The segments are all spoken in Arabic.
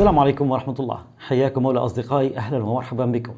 السلام عليكم ورحمة الله حياكم أولى أصدقائي أهلا ومرحبا بكم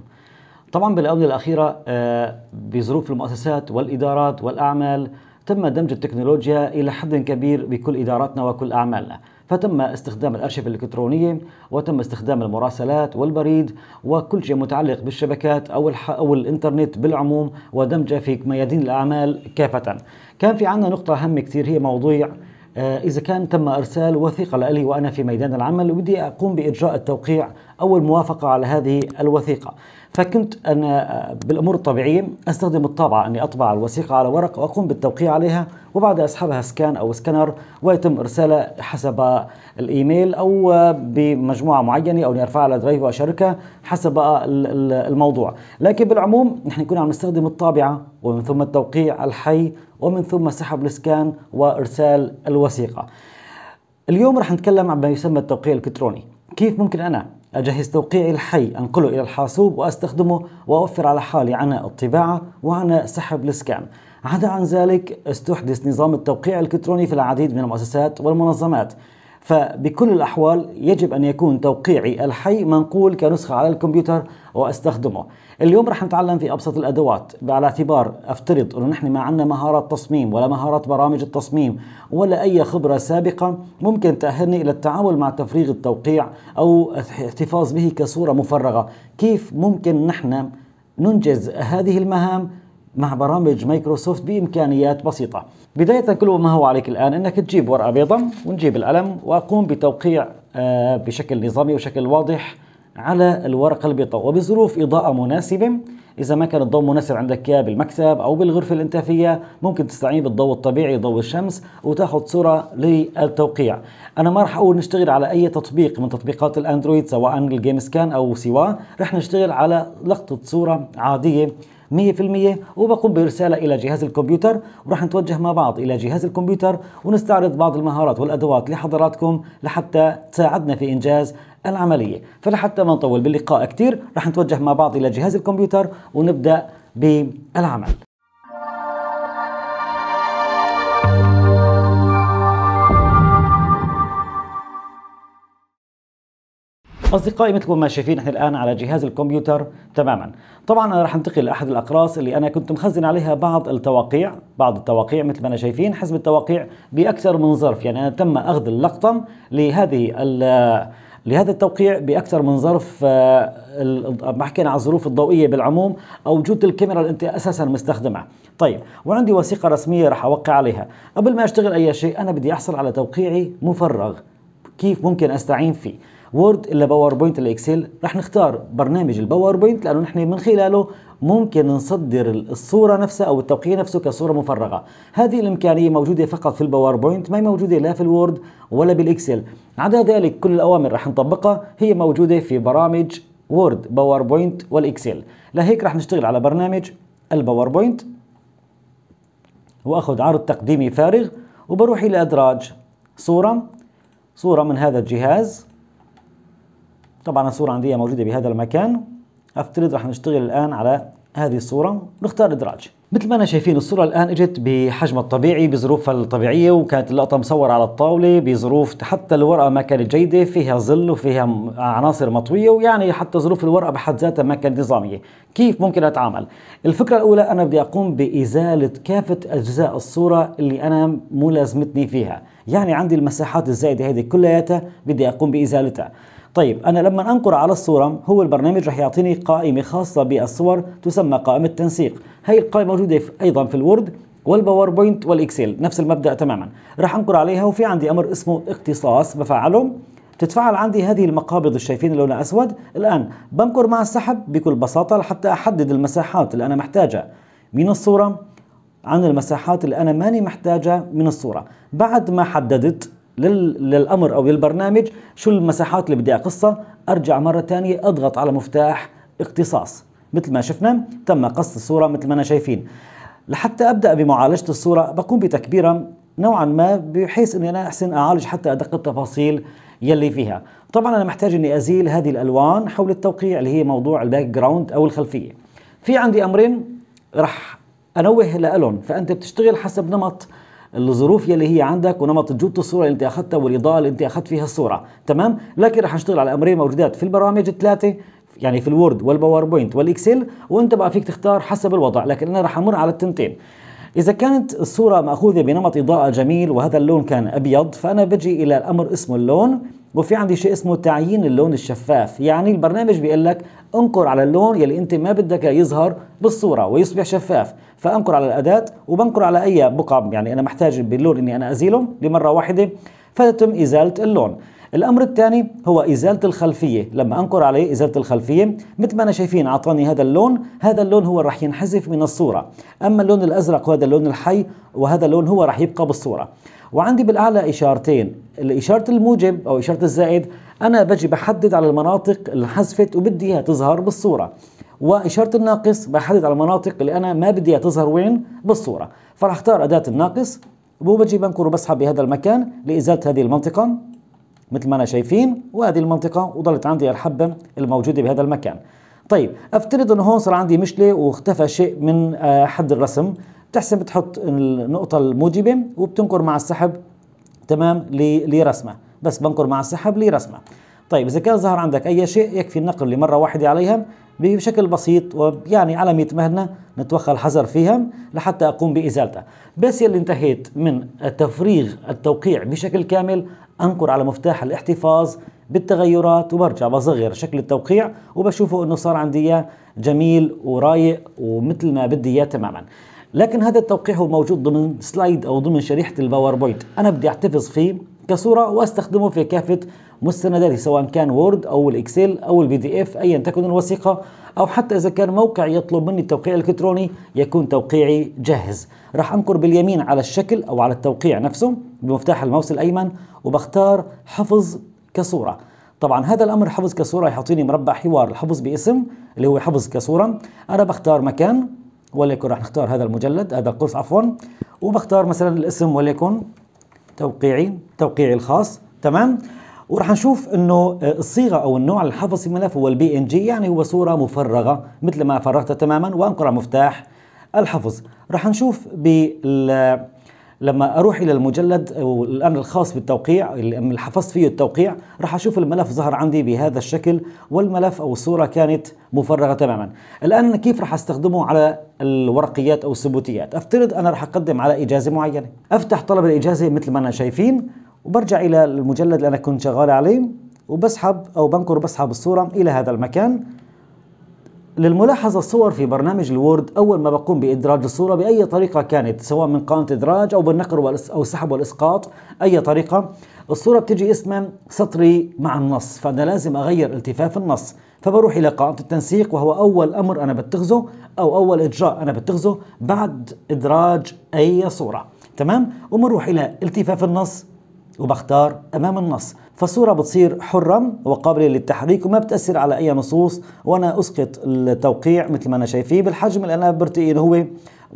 طبعا بالآونة الأخيرة آه، بظروف المؤسسات والإدارات والأعمال تم دمج التكنولوجيا إلى حد كبير بكل إداراتنا وكل أعمالنا فتم استخدام الأرشفة الإلكترونية وتم استخدام المراسلات والبريد وكل شيء متعلق بالشبكات أو, الح... أو الإنترنت بالعموم ودمجه في ميادين الأعمال كافة كان في عندنا نقطة هامة كثير هي موضوع آه، إذا كان تم إرسال وثيقة لي وأنا في ميدان العمل وبدي أقوم بإجراء التوقيع أو الموافقة على هذه الوثيقة فكنت أنا آه، بالأمور الطبيعية أستخدم الطابعة أني أطبع الوثيقة على ورق وأقوم بالتوقيع عليها وبعدها أسحبها سكان أو سكانر ويتم إرسالها حسب الإيميل أو بمجموعة معينة أو نرفعها على درايف وأشاركها حسب الموضوع لكن بالعموم نحن كنا عم نستخدم الطابعة ومن ثم التوقيع الحي ومن ثم سحب السكان وإرسال الوثيقة الوثيقة اليوم راح نتكلم عن ما يسمى التوقيع الإلكتروني كيف ممكن أنا أجهز توقيعي الحي أنقله إلى الحاسوب وأستخدمه وأوفر على حالي عناء الطباعة وعناء سحب السكان عدا عن ذلك استحدث نظام التوقيع الإلكتروني في العديد من المؤسسات والمنظمات فبكل الأحوال يجب أن يكون توقيعي الحي منقول كنسخة على الكمبيوتر وأستخدمه اليوم رح نتعلم في أبسط الأدوات على اعتبار أفترض أنه نحن ما عندنا مهارات تصميم ولا مهارات برامج التصميم ولا أي خبرة سابقة ممكن تأهلني إلى التعامل مع تفريغ التوقيع أو احتفاظ به كصورة مفرغة كيف ممكن نحن ننجز هذه المهام مع برامج مايكروسوفت بإمكانيات بسيطة بداية كل ما هو عليك الآن أنك تجيب ورقة بيضاء ونجيب القلم وأقوم بتوقيع آه، بشكل نظامي وشكل واضح على الورقة البيضاء وبظروف إضاءة مناسبة إذا ما كان الضوء مناسب عندك بالمكتب أو بالغرفة الإنتاثية ممكن تستعين بالضوء الطبيعي ضوء الشمس وتاخذ صورة للتوقيع أنا ما راح أقول نشتغل على أي تطبيق من تطبيقات الأندرويد سواء الجيم سكان أو سواه راح نشتغل على لقطة صورة عادية 100% وبقوم برسالة إلى جهاز الكمبيوتر وراح نتوجه مع بعض إلى جهاز الكمبيوتر ونستعرض بعض المهارات والأدوات لحضراتكم لحتى تساعدنا في إنجاز العملية فلحتى ما نطول باللقاء كتير راح نتوجه مع بعض إلى جهاز الكمبيوتر ونبدأ بالعمل اصدقائي مثل ما شايفين احنا الان على جهاز الكمبيوتر تماما طبعا انا رح انتقل لاحد الاقراص اللي انا كنت مخزن عليها بعض التواقيع بعض التواقيع مثل ما انا شايفين حسب التواقيع باكثر من ظرف يعني انا تم اخذ اللقطه لهذه لهذا التوقيع باكثر من ظرف آه، ما حكينا عن الظروف الضوئيه بالعموم او جوده الكاميرا اللي انت اساسا مستخدمها طيب وعندي وثيقه رسميه راح اوقع عليها قبل ما اشتغل اي شيء انا بدي احصل على توقيعي مفرغ كيف ممكن استعين فيه وورد الا باوربوينت الاكسل رح راح نختار برنامج الباوربوينت لانه نحن من خلاله ممكن نصدر الصورة نفسها أو التوقيع نفسه كصورة مفرغة هذه الإمكانية موجودة فقط في الباوربوينت ما هي موجودة لا في الوورد ولا بالإكسل عدا ذلك كل الأوامر راح نطبقها هي موجودة في برامج وورد باوربوينت والإكسل لهيك راح نشتغل على برنامج الباوربوينت وأخذ عرض تقديمي فارغ وبروح إلى أدراج صورة صورة من هذا الجهاز طبعا الصورة عندي موجودة بهذا المكان افترض رح نشتغل الآن على هذه الصورة ونختار إدراج مثل ما أنا شايفين الصورة الآن إجت بحجمها الطبيعي بظروفها الطبيعية وكانت اللقطة مصورة على الطاولة بظروف حتى الورقة ما كانت جيدة فيها ظل وفيها عناصر مطوية ويعني حتى ظروف الورقة بحد ذاتها ما كانت نظامية كيف ممكن أتعامل؟ الفكرة الأولى أنا بدي أقوم بإزالة كافة أجزاء الصورة اللي أنا ملازمتني فيها يعني عندي المساحات الزائدة هذه كلياتها بدي أقوم بإزالتها طيب أنا لما أنقر على الصورة هو البرنامج رح يعطيني قائمة خاصة بالصور تسمى قائمة تنسيق هي القائمة موجودة في أيضا في الوورد والباوربوينت والإكسل نفس المبدأ تماما رح أنقر عليها وفي عندي أمر اسمه اختصاص بفعله تتفعل عندي هذه المقابض اللي شايفين لونها أسود الآن بنقر مع السحب بكل بساطة لحتى أحدد المساحات اللي أنا محتاجها من الصورة عن المساحات اللي أنا ماني محتاجها من الصورة بعد ما حددت للأمر أو للبرنامج شو المساحات اللي بدي أقصها أرجع مرة تانية أضغط على مفتاح اقتصاص مثل ما شفنا تم قص الصورة مثل ما أنا شايفين لحتى أبدأ بمعالجة الصورة بقوم بتكبيرها نوعا ما بحيث أني أنا أحسن أعالج حتى أدق التفاصيل يلي فيها طبعا أنا محتاج أني أزيل هذه الألوان حول التوقيع اللي هي موضوع الباك جراوند أو الخلفية في عندي أمرين رح أنوه لألون فأنت بتشتغل حسب نمط الظروف يلي هي عندك ونمط جوده الصوره اللي انت اخذتها والاضاءه اللي انت اخذت فيها الصوره تمام لكن رح نشتغل على امرين موجودات في البرامج الثلاثه يعني في الوورد والباوربوينت والاكسل وانت بقى فيك تختار حسب الوضع لكن انا رح امر على التنتين إذا كانت الصورة مأخوذة بنمط إضاءة جميل وهذا اللون كان أبيض فأنا بجي إلى الأمر اسمه اللون وفي عندي شيء اسمه تعيين اللون الشفاف يعني البرنامج بيقول لك انقر على اللون يلي انت ما بدك يظهر بالصورة ويصبح شفاف فانقر على الأداة وبنقر على أي بقعة يعني أنا محتاج باللون أني أنا أزيله لمرة واحدة فتتم إزالة اللون الامر الثاني هو ازاله الخلفيه لما انقر عليه ازاله الخلفيه مثل ما انا شايفين اعطاني هذا اللون هذا اللون هو راح ينحذف من الصوره اما اللون الازرق وهذا اللون الحي وهذا اللون هو راح يبقى بالصوره وعندي بالاعلى اشارتين الاشاره الموجب او اشاره الزائد انا بجي بحدد على المناطق اللي حذفت وبدي اياها تظهر بالصوره وإشارة الناقص بحدد على المناطق اللي أنا ما بدي تظهر وين بالصورة فراح اختار أداة الناقص وبجي بنكر وبسحب بهذا المكان لإزالة هذه المنطقة مثل ما أنا شايفين وهذه المنطقة وضلت عندي الحبة الموجودة بهذا المكان طيب افترض انه هون صار عندي مشكله واختفى شيء من آه، حد الرسم بتحسن بتحط النقطه الموجبه وبتنقر مع السحب تمام لرسمه بس بنقر مع السحب لرسمه طيب اذا كان ظهر عندك اي شيء يكفي النقر لمره واحده عليها بشكل بسيط ويعني على 100 مهنه نتوخى الحذر فيها لحتى اقوم بازالتها بس يلي انتهيت من تفريغ التوقيع بشكل كامل انقر على مفتاح الاحتفاظ بالتغيرات وبرجع بصغر شكل التوقيع وبشوفه انه صار عندي اياه جميل ورايق ومثل ما بدي اياه تماما لكن هذا التوقيع هو موجود ضمن سلايد او ضمن شريحه الباوربوينت انا بدي احتفظ فيه كصوره واستخدمه في كافه مستنداتي سواء كان وورد او الاكسل او البي دي اف ايا تكن الوثيقه او حتى اذا كان موقع يطلب مني التوقيع الالكتروني يكون توقيعي جاهز راح انقر باليمين على الشكل او على التوقيع نفسه بمفتاح الماوس الايمن وبختار حفظ كصورة طبعا هذا الامر حفظ كصورة يحطيني مربع حوار الحفظ باسم اللي هو حفظ كصورة انا بختار مكان وليكن راح نختار هذا المجلد هذا القرص عفوا وبختار مثلا الاسم وليكن توقيعي توقيعي الخاص تمام وراح نشوف انه الصيغه او النوع الحفظ في الملف هو البي ان جي يعني هو صوره مفرغه مثل ما فرغتها تماما وانقر على مفتاح الحفظ راح نشوف بال لما اروح الى المجلد الان الخاص بالتوقيع اللي حفظت فيه التوقيع راح اشوف الملف ظهر عندي بهذا الشكل والملف او الصوره كانت مفرغه تماما الان كيف راح استخدمه على الورقيات او الثبوتيات افترض انا راح اقدم على اجازه معينه افتح طلب الاجازه مثل ما انا شايفين وبرجع الى المجلد اللي انا كنت شغال عليه وبسحب او بنكر بسحب الصوره الى هذا المكان للملاحظة الصور في برنامج الوورد أول ما بقوم بإدراج الصورة بأي طريقة كانت سواء من قائمة إدراج أو بالنقر أو السحب والإسقاط أي طريقة الصورة بتجي اسما سطري مع النص فأنا لازم أغير التفاف النص فبروح إلى قائمة التنسيق وهو أول أمر أنا بتخذه أو أول إجراء أنا بتخذه بعد إدراج أي صورة تمام وبنروح إلى التفاف النص وبختار امام النص فالصورة بتصير حرة وقابلة للتحريك وما بتأثر على أي نصوص وأنا أسقط التوقيع مثل ما أنا شايفيه بالحجم اللي أنا برتقي اللي هو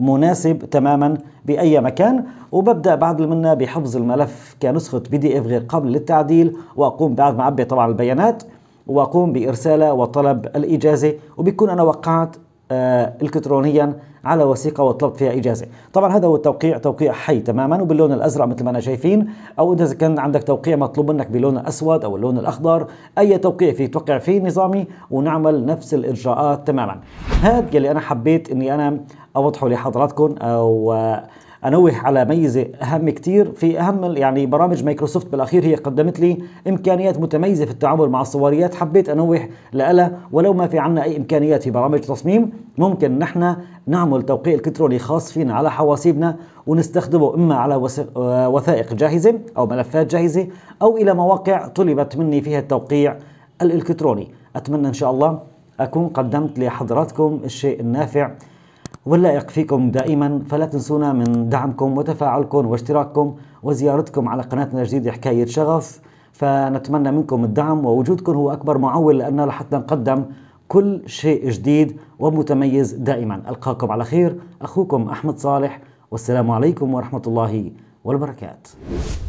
مناسب تماما بأي مكان وببدأ بعد منا بحفظ الملف كنسخة بي دي اف غير قابل للتعديل وأقوم بعد ما أعبي طبعا البيانات وأقوم بإرساله وطلب الإجازة وبكون أنا وقعت آه، الكترونيا على وثيقه وطلبت فيها اجازه طبعا هذا هو التوقيع توقيع حي تماما وباللون الازرق مثل ما انا شايفين او اذا كان عندك توقيع مطلوب منك باللون الاسود او اللون الاخضر اي توقيع فيك توقع فيه نظامي ونعمل نفس الاجراءات تماما هذا يلي انا حبيت اني انا اوضحه لحضراتكم او آه، انوه على ميزه اهم كتير في اهم يعني برامج مايكروسوفت بالاخير هي قدمت لي امكانيات متميزه في التعامل مع الصوريات حبيت انوه لها ولو ما في عنا اي امكانيات في برامج تصميم ممكن نحن نعمل توقيع الكتروني خاص فينا على حواسيبنا ونستخدمه اما على آه، وثائق جاهزه او ملفات جاهزه او الى مواقع طلبت مني فيها التوقيع الالكتروني اتمنى ان شاء الله اكون قدمت لحضراتكم الشيء النافع واللائق فيكم دائما فلا تنسونا من دعمكم وتفاعلكم واشتراككم وزيارتكم على قناتنا الجديدة حكاية شغف فنتمنى منكم الدعم ووجودكم هو أكبر معول لأننا لحتى نقدم كل شيء جديد ومتميز دائما ألقاكم على خير أخوكم أحمد صالح والسلام عليكم ورحمة الله والبركات